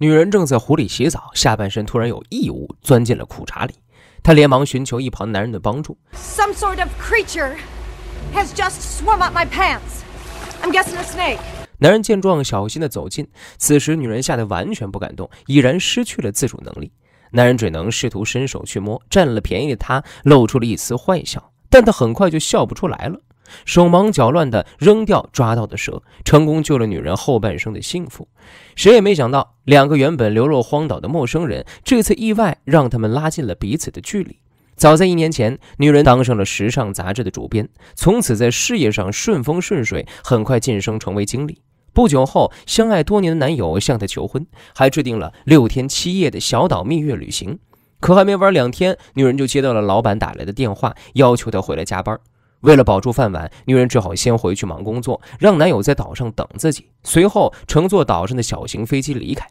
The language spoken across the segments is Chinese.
女人正在湖里洗澡，下半身突然有异物钻进了裤衩里，她连忙寻求一旁男人的帮助。Some sort of creature has just swum up my pants. I'm guessing a snake. 男人见状，小心的走近。此时，女人吓得完全不敢动，已然失去了自主能力。男人只能试图伸手去摸，占了便宜的他露出了一丝坏笑，但他很快就笑不出来了。手忙脚乱地扔掉抓到的蛇，成功救了女人后半生的幸福。谁也没想到，两个原本流落荒岛的陌生人，这次意外让他们拉近了彼此的距离。早在一年前，女人当上了时尚杂志的主编，从此在事业上顺风顺水，很快晋升成为经理。不久后，相爱多年的男友向她求婚，还制定了六天七夜的小岛蜜月旅行。可还没玩两天，女人就接到了老板打来的电话，要求她回来加班。为了保住饭碗，女人只好先回去忙工作，让男友在岛上等自己。随后乘坐岛上的小型飞机离开。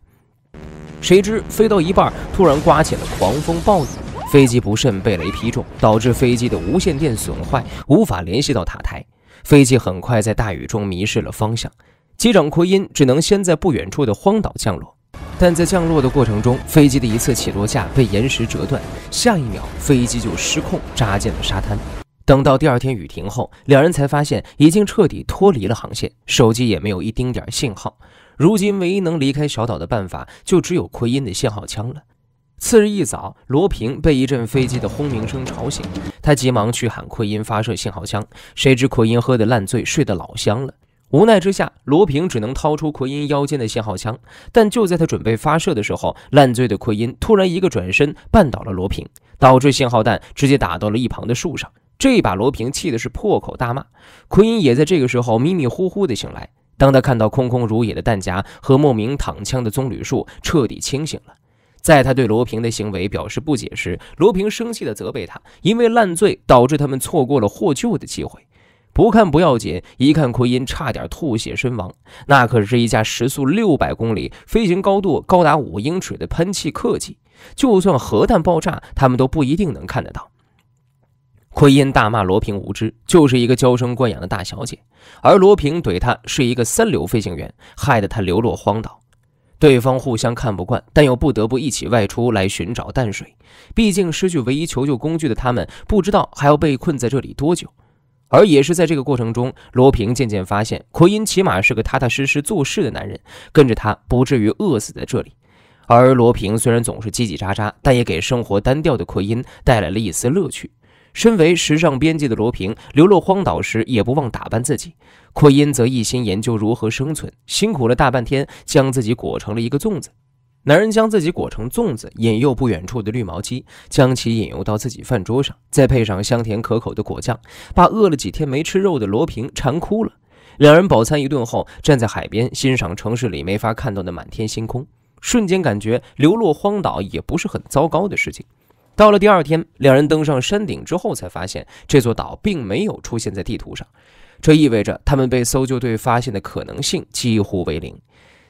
谁知飞到一半，突然刮起了狂风暴雨，飞机不慎被雷劈中，导致飞机的无线电损坏，无法联系到塔台。飞机很快在大雨中迷失了方向，机长奎因只能先在不远处的荒岛降落。但在降落的过程中，飞机的一次起落架被岩石折断，下一秒飞机就失控，扎进了沙滩。等到第二天雨停后，两人才发现已经彻底脱离了航线，手机也没有一丁点信号。如今唯一能离开小岛的办法，就只有奎因的信号枪了。次日一早，罗平被一阵飞机的轰鸣声吵醒，他急忙去喊奎因发射信号枪，谁知奎因喝得烂醉，睡得老香了。无奈之下，罗平只能掏出奎因腰间的信号枪，但就在他准备发射的时候，烂醉的奎因突然一个转身绊倒了罗平，导致信号弹直接打到了一旁的树上。这把罗平气的是破口大骂，奎因也在这个时候迷迷糊糊的醒来。当他看到空空如也的弹夹和莫名躺枪的棕榈树，彻底清醒了。在他对罗平的行为表示不解时，罗平生气的责备他，因为烂醉导致他们错过了获救的机会。不看不要紧，一看奎因差点吐血身亡。那可是一架时速六百公里、飞行高度高达五英尺的喷气客机，就算核弹爆炸，他们都不一定能看得到。奎因大骂罗平无知，就是一个娇生惯养的大小姐；而罗平怼他是一个三流飞行员，害得他流落荒岛。对方互相看不惯，但又不得不一起外出来寻找淡水。毕竟失去唯一求救工具的他们，不知道还要被困在这里多久。而也是在这个过程中，罗平渐渐发现奎因起码是个踏踏实实做事的男人，跟着他不至于饿死在这里。而罗平虽然总是叽叽喳喳，但也给生活单调的奎因带来了一丝乐趣。身为时尚编辑的罗平，流落荒岛时也不忘打扮自己。扩音则一心研究如何生存，辛苦了大半天，将自己裹成了一个粽子。男人将自己裹成粽子，引诱不远处的绿毛鸡，将其引诱到自己饭桌上，再配上香甜可口的果酱，把饿了几天没吃肉的罗平馋哭了。两人饱餐一顿后，站在海边欣赏城市里没法看到的满天星空，瞬间感觉流落荒岛也不是很糟糕的事情。到了第二天，两人登上山顶之后，才发现这座岛并没有出现在地图上，这意味着他们被搜救队发现的可能性几乎为零。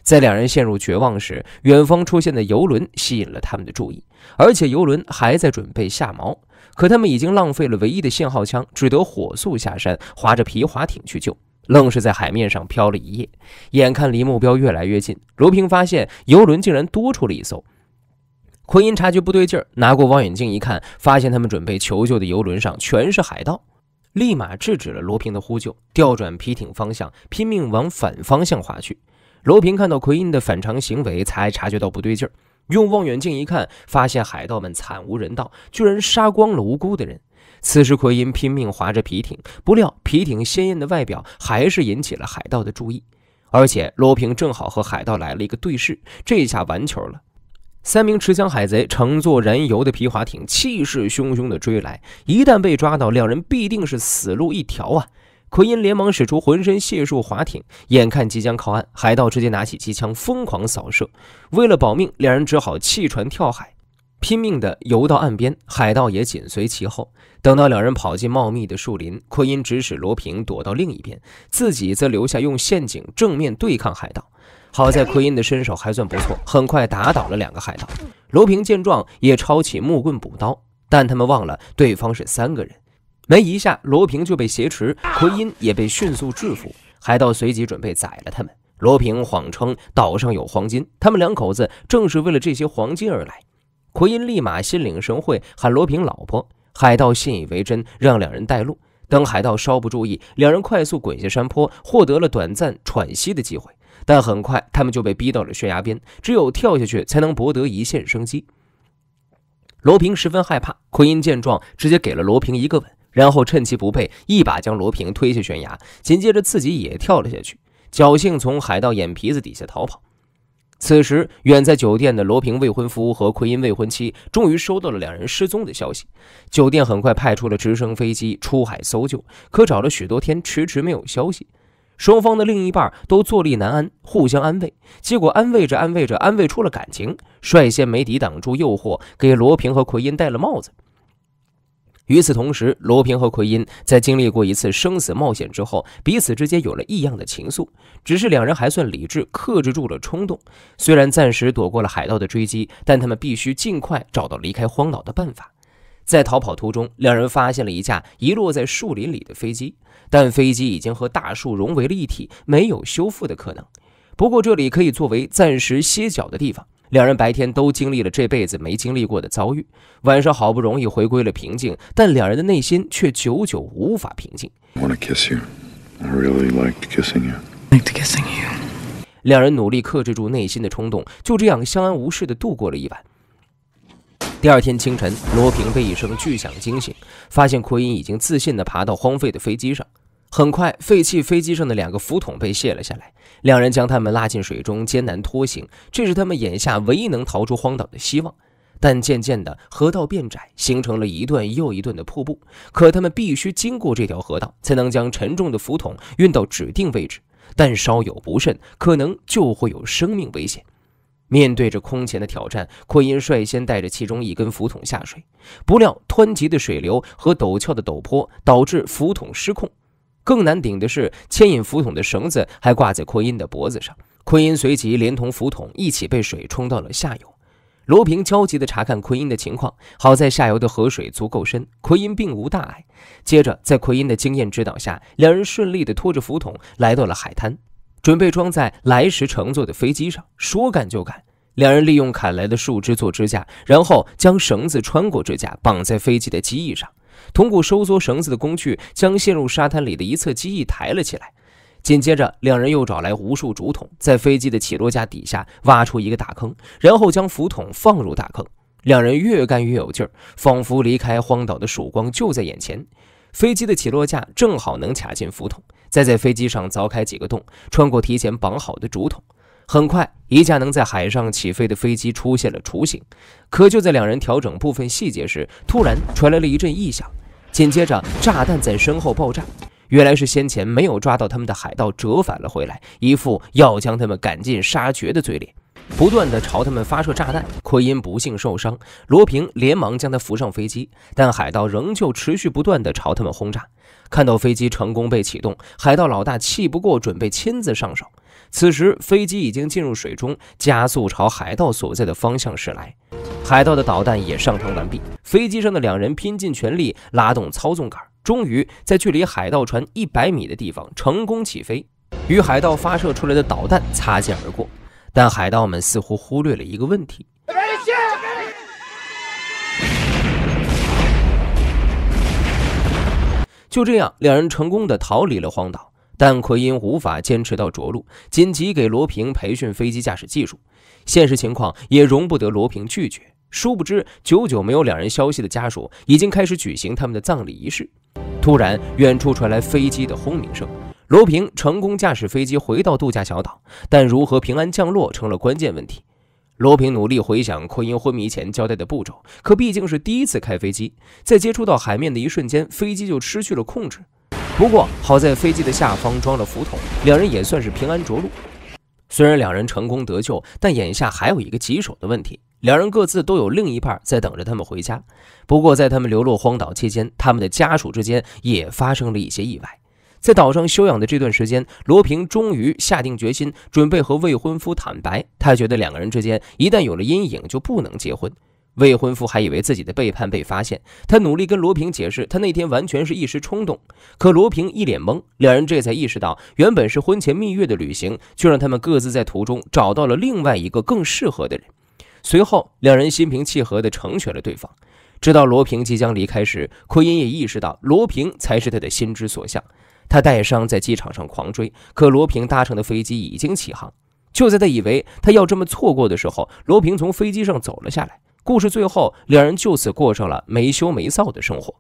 在两人陷入绝望时，远方出现的游轮吸引了他们的注意，而且游轮还在准备下锚。可他们已经浪费了唯一的信号枪，只得火速下山，划着皮划艇去救。愣是在海面上漂了一夜，眼看离目标越来越近，罗平发现游轮竟然多出了一艘。奎因察觉不对劲儿，拿过望远镜一看，发现他们准备求救的游轮上全是海盗，立马制止了罗平的呼救，调转皮艇方向，拼命往反方向划去。罗平看到奎因的反常行为，才察觉到不对劲儿，用望远镜一看，发现海盗们惨无人道，居然杀光了无辜的人。此时奎因拼命划着皮艇，不料皮艇鲜艳的外表还是引起了海盗的注意，而且罗平正好和海盗来了一个对视，这下完球了。三名持枪海贼乘坐燃油的皮划艇，气势汹汹地追来。一旦被抓到，两人必定是死路一条啊！奎因连忙使出浑身解数划艇，眼看即将靠岸，海盗直接拿起机枪疯狂扫射。为了保命，两人只好弃船跳海，拼命地游到岸边。海盗也紧随其后。等到两人跑进茂密的树林，奎因指使罗平躲到另一边，自己则留下用陷阱正面对抗海盗。好在奎因的身手还算不错，很快打倒了两个海盗。罗平见状也抄起木棍补刀，但他们忘了对方是三个人，没一下罗平就被挟持，奎因也被迅速制服。海盗随即准备宰了他们。罗平谎称岛上有黄金，他们两口子正是为了这些黄金而来。奎因立马心领神会，喊罗平老婆。海盗信以为真，让两人带路。等海盗稍不注意，两人快速滚下山坡，获得了短暂喘息的机会。但很快，他们就被逼到了悬崖边，只有跳下去才能博得一线生机。罗平十分害怕，奎因见状，直接给了罗平一个吻，然后趁其不备，一把将罗平推下悬崖，紧接着自己也跳了下去，侥幸从海盗眼皮子底下逃跑。此时，远在酒店的罗平未婚夫和奎因未婚妻终于收到了两人失踪的消息，酒店很快派出了直升飞机出海搜救，可找了许多天，迟迟没有消息。双方的另一半都坐立难安，互相安慰，结果安慰着安慰着，安慰出了感情。率先没抵挡住诱惑，给罗平和奎因戴了帽子。与此同时，罗平和奎因在经历过一次生死冒险之后，彼此之间有了异样的情愫。只是两人还算理智，克制住了冲动。虽然暂时躲过了海盗的追击，但他们必须尽快找到离开荒岛的办法。在逃跑途中，两人发现了一架遗落在树林里的飞机，但飞机已经和大树融为了一体，没有修复的可能。不过这里可以作为暂时歇脚的地方。两人白天都经历了这辈子没经历过的遭遇，晚上好不容易回归了平静，但两人的内心却久久无法平静。I w a n kiss you. I really like kissing you. Like kissing you. 两人努力克制住内心的冲动，就这样相安无事地度过了一晚。第二天清晨，罗平被一声巨响惊醒，发现奎因已经自信地爬到荒废的飞机上。很快，废弃飞机上的两个浮桶被卸了下来，两人将他们拉进水中，艰难拖行。这是他们眼下唯一能逃出荒岛的希望。但渐渐的，河道变窄，形成了一段又一段的瀑布。可他们必须经过这条河道，才能将沉重的浮桶运到指定位置。但稍有不慎，可能就会有生命危险。面对着空前的挑战，奎因率先带着其中一根浮筒下水，不料湍急的水流和陡峭的陡坡导致浮筒失控。更难顶的是，牵引浮筒的绳子还挂在奎因的脖子上。奎因随即连同浮筒一起被水冲到了下游。罗平焦急地查看奎因的情况，好在下游的河水足够深，奎因并无大碍。接着，在奎因的经验指导下，两人顺利地拖着浮筒来到了海滩。准备装在来时乘坐的飞机上，说干就干。两人利用砍来的树枝做支架，然后将绳子穿过支架，绑在飞机的机翼上。通过收缩绳子的工具，将陷入沙滩里的一侧机翼抬了起来。紧接着，两人又找来无数竹筒，在飞机的起落架底下挖出一个大坑，然后将浮筒放入大坑。两人越干越有劲儿，仿佛离开荒岛的曙光就在眼前。飞机的起落架正好能卡进浮筒，再在飞机上凿开几个洞，穿过提前绑好的竹筒。很快，一架能在海上起飞的飞机出现了雏形。可就在两人调整部分细节时，突然传来了一阵异响，紧接着炸弹在身后爆炸。原来是先前没有抓到他们的海盗折返了回来，一副要将他们赶尽杀绝的嘴脸。不断的朝他们发射炸弹，奎因不幸受伤，罗平连忙将他扶上飞机，但海盗仍旧持续不断的朝他们轰炸。看到飞机成功被启动，海盗老大气不过，准备亲自上手。此时飞机已经进入水中，加速朝海盗所在的方向驶来，海盗的导弹也上膛完毕。飞机上的两人拼尽全力拉动操纵杆，终于在距离海盗船一百米的地方成功起飞，与海盗发射出来的导弹擦肩而过。但海盗们似乎忽略了一个问题。就这样，两人成功的逃离了荒岛，但奎因无法坚持到着陆，紧急给罗平培训飞机驾驶技术。现实情况也容不得罗平拒绝。殊不知，久久没有两人消息的家属已经开始举行他们的葬礼仪式。突然，远处传来飞机的轰鸣声。罗平成功驾驶飞机回到度假小岛，但如何平安降落成了关键问题。罗平努力回想昆英昏迷前交代的步骤，可毕竟是第一次开飞机，在接触到海面的一瞬间，飞机就失去了控制。不过好在飞机的下方装了浮筒，两人也算是平安着陆。虽然两人成功得救，但眼下还有一个棘手的问题：两人各自都有另一半在等着他们回家。不过在他们流落荒岛期间，他们的家属之间也发生了一些意外。在岛上休养的这段时间，罗平终于下定决心，准备和未婚夫坦白。他觉得两个人之间一旦有了阴影，就不能结婚。未婚夫还以为自己的背叛被发现，他努力跟罗平解释，他那天完全是一时冲动。可罗平一脸懵，两人这才意识到，原本是婚前蜜月的旅行，却让他们各自在途中找到了另外一个更适合的人。随后，两人心平气和地成全了对方。直到罗平即将离开时，奎因也意识到罗平才是他的心之所向。他带伤在机场上狂追，可罗平搭乘的飞机已经起航。就在他以为他要这么错过的时候，罗平从飞机上走了下来。故事最后，两人就此过上了没羞没臊的生活。